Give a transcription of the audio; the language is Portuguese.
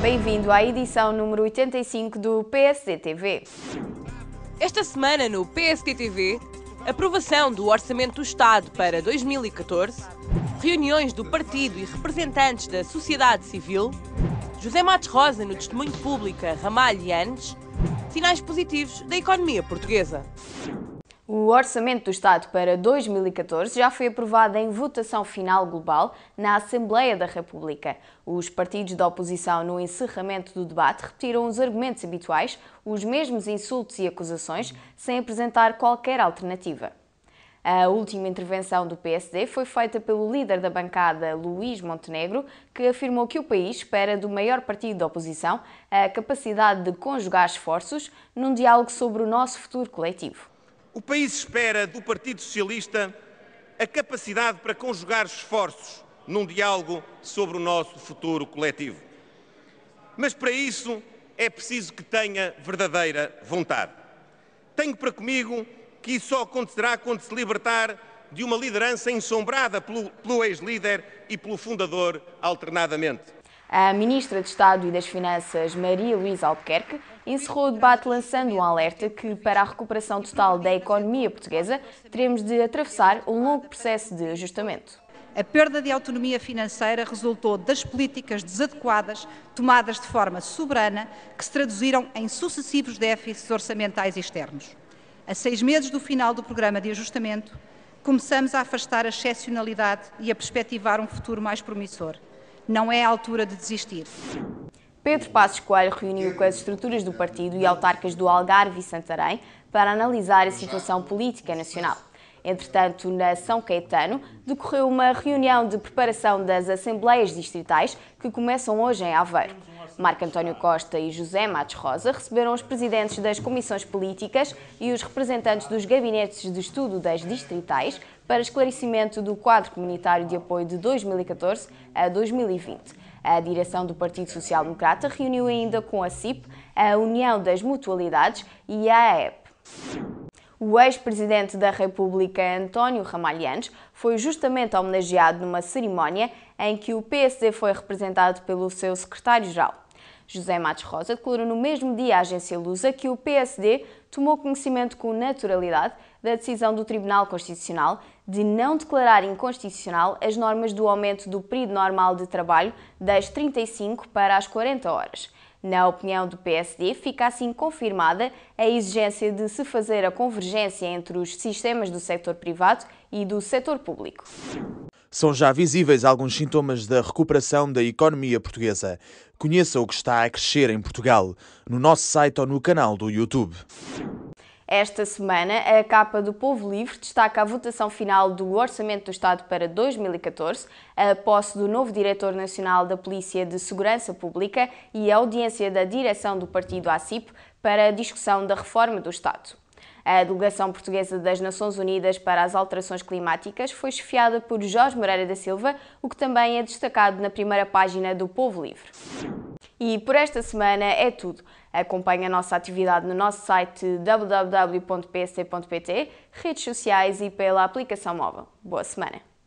Bem-vindo à edição número 85 do PSD TV. Esta semana no PSD TV, aprovação do Orçamento do Estado para 2014, reuniões do partido e representantes da sociedade civil, José Matos Rosa no testemunho público a Ramalho e Anes, sinais positivos da economia portuguesa. O Orçamento do Estado para 2014 já foi aprovado em votação final global na Assembleia da República. Os partidos da oposição, no encerramento do debate, repetiram os argumentos habituais, os mesmos insultos e acusações, sem apresentar qualquer alternativa. A última intervenção do PSD foi feita pelo líder da bancada, Luís Montenegro, que afirmou que o país espera do maior partido da oposição a capacidade de conjugar esforços num diálogo sobre o nosso futuro coletivo. O país espera do Partido Socialista a capacidade para conjugar esforços num diálogo sobre o nosso futuro coletivo. Mas para isso é preciso que tenha verdadeira vontade. Tenho para comigo que isso só acontecerá quando se libertar de uma liderança ensombrada pelo, pelo ex-líder e pelo fundador alternadamente. A ministra de Estado e das Finanças, Maria Luísa Albuquerque, encerrou o debate lançando um alerta que, para a recuperação total da economia portuguesa, teremos de atravessar um longo processo de ajustamento. A perda de autonomia financeira resultou das políticas desadequadas tomadas de forma soberana, que se traduziram em sucessivos déficits orçamentais externos. A seis meses do final do programa de ajustamento, começamos a afastar a excepcionalidade e a perspectivar um futuro mais promissor não é a altura de desistir. Pedro Passos Coelho reuniu com as estruturas do partido e autarcas do Algarve e Santarém para analisar a situação política nacional. Entretanto, na São Caetano, decorreu uma reunião de preparação das Assembleias Distritais que começam hoje em Aveiro. Marco António Costa e José Matos Rosa receberam os presidentes das comissões políticas e os representantes dos gabinetes de estudo das distritais para esclarecimento do quadro comunitário de apoio de 2014 a 2020. A direção do Partido Social Democrata reuniu ainda com a CIP, a União das Mutualidades e a AEP. O ex-presidente da República, António Ramalhantes, foi justamente homenageado numa cerimónia em que o PSD foi representado pelo seu secretário-geral. José Matos Rosa declarou no mesmo dia à agência Lusa que o PSD tomou conhecimento com naturalidade da decisão do Tribunal Constitucional de não declarar inconstitucional as normas do aumento do período normal de trabalho das 35 para as 40 horas. Na opinião do PSD, fica assim confirmada a exigência de se fazer a convergência entre os sistemas do setor privado e do setor público. São já visíveis alguns sintomas da recuperação da economia portuguesa. Conheça o que está a crescer em Portugal, no nosso site ou no canal do YouTube. Esta semana, a capa do Povo Livre destaca a votação final do Orçamento do Estado para 2014, a posse do novo Diretor Nacional da Polícia de Segurança Pública e a audiência da direção do partido ACIP para a discussão da reforma do Estado. A delegação portuguesa das Nações Unidas para as Alterações Climáticas foi chefiada por Jorge Moreira da Silva, o que também é destacado na primeira página do Povo Livre. E por esta semana é tudo. Acompanhe a nossa atividade no nosso site www.psc.pt, redes sociais e pela aplicação móvel. Boa semana!